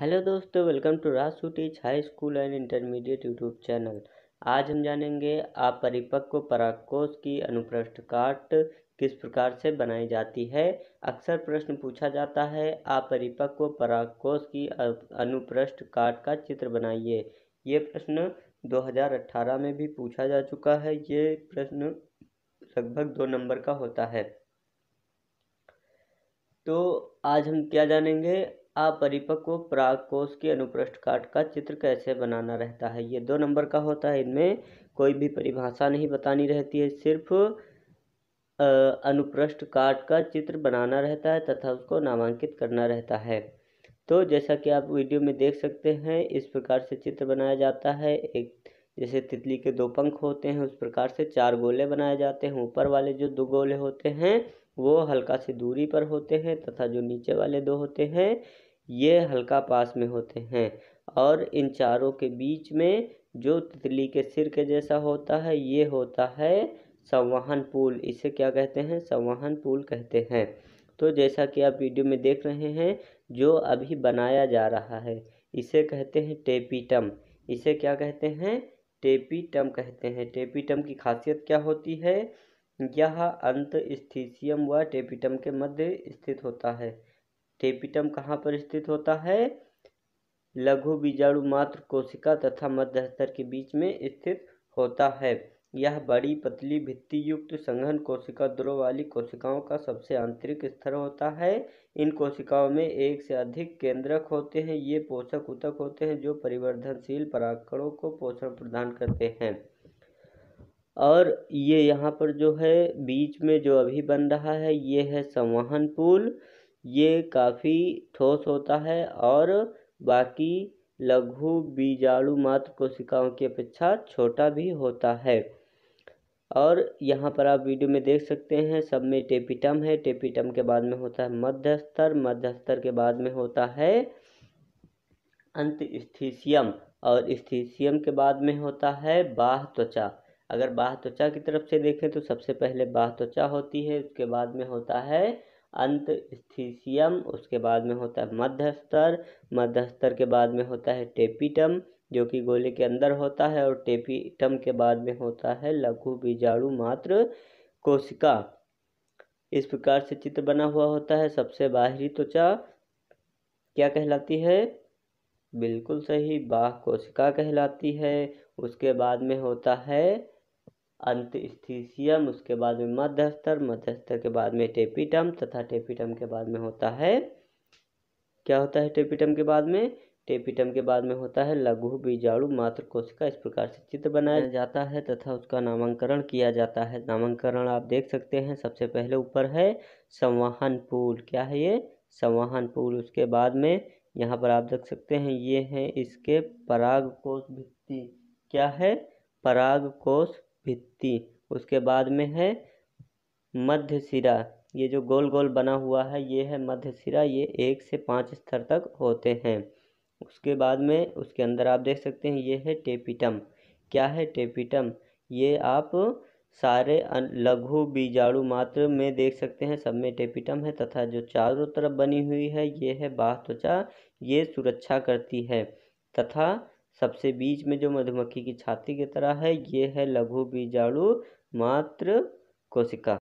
hello दोस्तों welcome to Rasu teach high school and intermediate YouTube channel आज हम जानेंगे परिपक्व पराकोष की अनुप्रष्ट काट किस प्रकार से बनाई जाती है अक्सर प्रश्न पूछा जाता है परिपक्व पराकोष की अनुप्रष्ट काट का चित्र बनाइए ये प्रश्न 2018 में भी पूछा जा चुका है ये प्रश्न लगभग दो नंबर का होता है तो आज हम क्या जानेंगे अपरिपक्व कोष के अनुप्रस्थ काट का चित्र कैसे बनाना रहता है ये दो नंबर का होता है इनमें कोई भी परिभाषा नहीं बतानी रहती है सिर्फ अनुप्रस्थ काट का चित्र बनाना रहता है तथा उसको नामांकित करना रहता है तो जैसा कि आप वीडियो में देख सकते हैं इस प्रकार से चित्र बनाया जाता है एक जैसे तितली के दो पंख होते हैं उस प्रकार से चार गोले बनाए जाते हैं ऊपर वाले जो दो गोले होते हैं वो हल्का से दूरी पर होते हैं तथा जो नीचे वाले दो होते हैं ये हल्का पास में होते हैं और इन चारों के बीच में जो तितली के सिर के जैसा होता है ये होता है संवहन पुल इसे क्या कहते हैं संवहन पुल कहते हैं तो जैसा कि आप वीडियो में देख रहे हैं जो अभी बनाया जा रहा है इसे कहते हैं टेपीटम इसे क्या कहते हैं टेपीटम कहते हैं टेपीटम की खासियत क्या होती है यह अंतस्थीसियम व टेपिटम के मध्य स्थित होता है टेपिटम कहाँ पर स्थित होता है लघु बीजाणु मात्र कोशिका तथा मध्य स्तर के बीच में स्थित होता है यह बड़ी पतली भित्ति युक्त संघन कोशिका द्रो वाली कोशिकाओं का सबसे आंतरिक स्तर होता है इन कोशिकाओं में एक से अधिक केंद्रक होते हैं ये पोषक उतक होते हैं जो परिवर्धनशील परागकणों को पोषण प्रदान करते हैं और ये यहाँ पर जो है बीच में जो अभी बन रहा है ये है संवहन पुल ये काफ़ी ठोस होता है और बाकी लघु बीजाणु मात्र कोशिकाओं की अपेक्षा छोटा भी होता है और यहाँ पर आप वीडियो में देख सकते हैं सब में टेपिटम है टेपिटम के बाद में होता है मध्य स्तर मध्य स्तर के बाद में होता है अंत स्थीसियम और स्थीसियम के बाद में होता है बाह त्वचा अगर बाह त्वचा की तरफ से देखें तो सबसे पहले बाह त्वचा होती है उसके बाद में होता है अंत स्थीसियम उसके बाद में होता है मध्यस्तर मध्यस्तर के बाद में होता है टेपीटम जो कि गोले के अंदर होता है और टेपीटम के बाद में होता है लघु बीजाणु मात्र कोशिका इस प्रकार से चित्र बना हुआ होता है सबसे बाहरी त्वचा क्या कहलाती है बिल्कुल सही बाह कोशिका कहलाती है उसके बाद में होता है अंत स्थीसियम उसके बाद में मध्यस्तर मध्यस्तर के बाद में टेपिटम तथा टेपिटम के बाद में होता है क्या होता है टेपिटम के बाद में टेपिटम के बाद में होता है लघु बीजाणु मात्र कोशिका इस प्रकार से चित्र बनाया जाता है तथा उसका नामांकरण किया जाता है नामांकरण आप देख सकते हैं सबसे पहले ऊपर है संवहन पुल क्या है ये संवहन पुल उसके बाद में यहाँ पर आप देख सकते हैं ये है इसके पराग कोश भित्ति क्या है पराग कोश भित्ति उसके बाद में है मध्य सिरा ये जो गोल गोल बना हुआ है ये है मध्य सिरा ये एक से पाँच स्तर तक होते हैं उसके बाद में उसके अंदर आप देख सकते हैं ये है टेपिटम क्या है टेपिटम ये आप सारे लघु बीजाणु मात्र में देख सकते हैं सब में टेपिटम है तथा जो चारों तरफ बनी हुई है ये है बाह त्वचा ये सुरक्षा करती है तथा सबसे बीच में जो मधुमक्खी की छाती की तरह है ये है लघु बीजाणु मात्र कोशिका